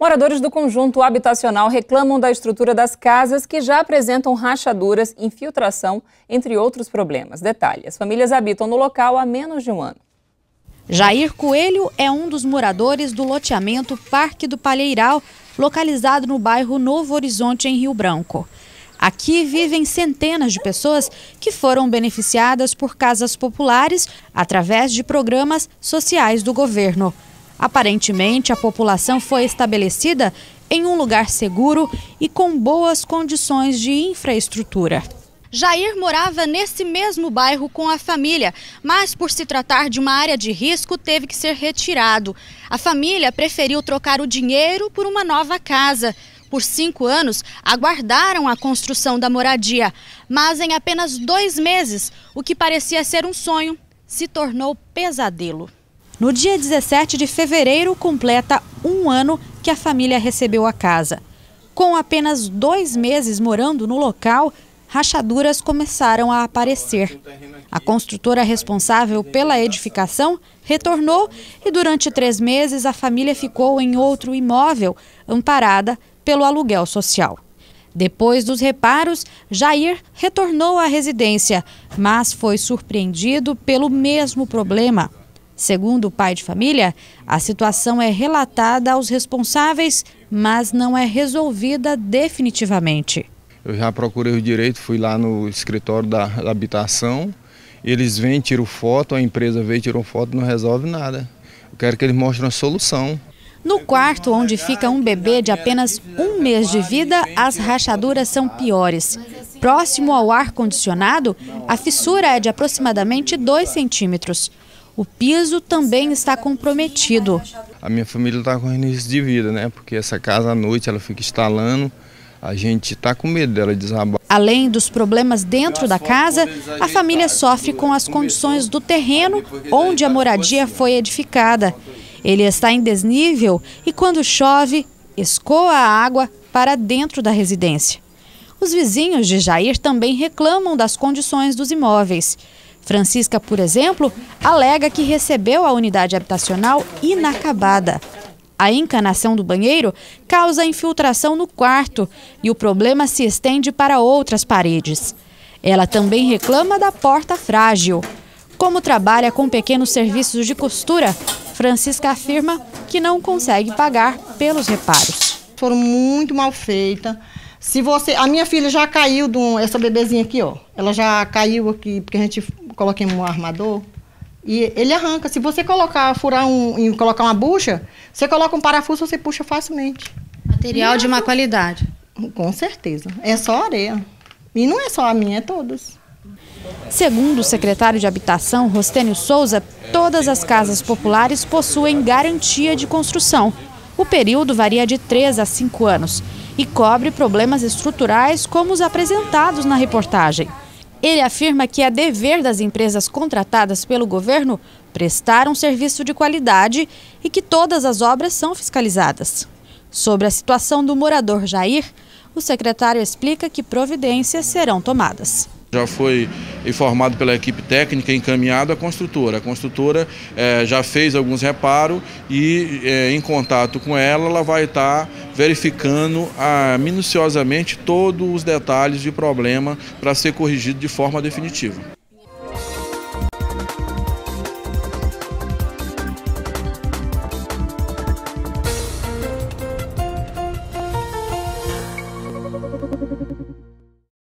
Moradores do conjunto habitacional reclamam da estrutura das casas que já apresentam rachaduras, infiltração, entre outros problemas. Detalhe: as famílias habitam no local há menos de um ano. Jair Coelho é um dos moradores do loteamento Parque do Palheiral, localizado no bairro Novo Horizonte, em Rio Branco. Aqui vivem centenas de pessoas que foram beneficiadas por casas populares através de programas sociais do governo. Aparentemente, a população foi estabelecida em um lugar seguro e com boas condições de infraestrutura. Jair morava nesse mesmo bairro com a família, mas por se tratar de uma área de risco, teve que ser retirado. A família preferiu trocar o dinheiro por uma nova casa. Por cinco anos, aguardaram a construção da moradia, mas em apenas dois meses, o que parecia ser um sonho se tornou pesadelo. No dia 17 de fevereiro, completa um ano que a família recebeu a casa. Com apenas dois meses morando no local, rachaduras começaram a aparecer. A construtora responsável pela edificação retornou e, durante três meses, a família ficou em outro imóvel, amparada pelo aluguel social. Depois dos reparos, Jair retornou à residência, mas foi surpreendido pelo mesmo problema. Segundo o pai de família, a situação é relatada aos responsáveis, mas não é resolvida definitivamente. Eu já procurei o direito, fui lá no escritório da, da habitação, eles vêm, tiram foto, a empresa vem, tiram foto, não resolve nada. Eu quero que eles mostrem a solução. No quarto, onde fica um bebê de apenas um mês de vida, as rachaduras são piores. Próximo ao ar-condicionado, a fissura é de aproximadamente 2 centímetros o piso também está comprometido. A minha família está com risco de vida, né? Porque essa casa à noite ela fica estalando, a gente está com medo dela desabar. Além dos problemas dentro da casa, a família sofre com as condições do terreno onde a moradia foi edificada. Ele está em desnível e quando chove, escoa a água para dentro da residência. Os vizinhos de Jair também reclamam das condições dos imóveis. Francisca, por exemplo, alega que recebeu a unidade habitacional inacabada. A encanação do banheiro causa infiltração no quarto e o problema se estende para outras paredes. Ela também reclama da porta frágil. Como trabalha com pequenos serviços de costura, Francisca afirma que não consegue pagar pelos reparos. Foram muito mal feitas. Se você, a minha filha já caiu de um, essa bebezinha aqui, ó. Ela já caiu aqui porque a gente coloquei um armador. E ele arranca. Se você colocar, furar um, e colocar uma bucha, você coloca um parafuso, você puxa facilmente. Material de má qualidade. Com certeza. É só areia. E não é só a minha, é todas. Segundo o secretário de Habitação, Rostênio Souza, todas as casas populares possuem garantia de construção. O período varia de 3 a 5 anos e cobre problemas estruturais como os apresentados na reportagem. Ele afirma que é dever das empresas contratadas pelo governo prestar um serviço de qualidade e que todas as obras são fiscalizadas. Sobre a situação do morador Jair, o secretário explica que providências serão tomadas. Já foi informado pela equipe técnica encaminhado à construtora. A construtora é, já fez alguns reparos e, é, em contato com ela, ela vai estar tá, verificando ah, minuciosamente todos os detalhes de problema para ser corrigido de forma definitiva.